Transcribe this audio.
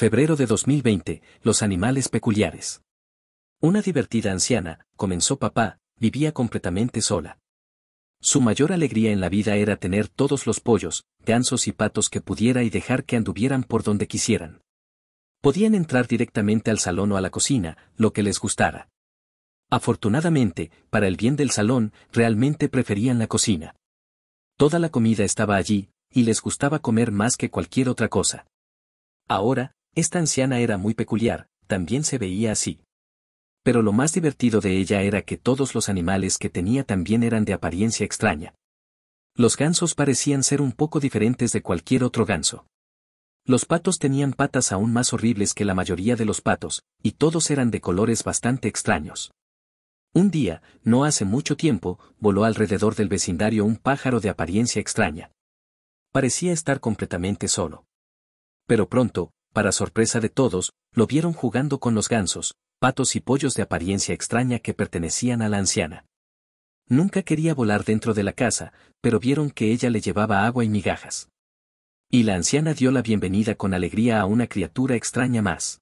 Febrero de 2020, los animales peculiares. Una divertida anciana, comenzó papá, vivía completamente sola. Su mayor alegría en la vida era tener todos los pollos, gansos y patos que pudiera y dejar que anduvieran por donde quisieran. Podían entrar directamente al salón o a la cocina, lo que les gustara. Afortunadamente, para el bien del salón, realmente preferían la cocina. Toda la comida estaba allí, y les gustaba comer más que cualquier otra cosa. Ahora, esta anciana era muy peculiar, también se veía así. Pero lo más divertido de ella era que todos los animales que tenía también eran de apariencia extraña. Los gansos parecían ser un poco diferentes de cualquier otro ganso. Los patos tenían patas aún más horribles que la mayoría de los patos, y todos eran de colores bastante extraños. Un día, no hace mucho tiempo, voló alrededor del vecindario un pájaro de apariencia extraña. Parecía estar completamente solo. Pero pronto, para sorpresa de todos, lo vieron jugando con los gansos, patos y pollos de apariencia extraña que pertenecían a la anciana. Nunca quería volar dentro de la casa, pero vieron que ella le llevaba agua y migajas. Y la anciana dio la bienvenida con alegría a una criatura extraña más.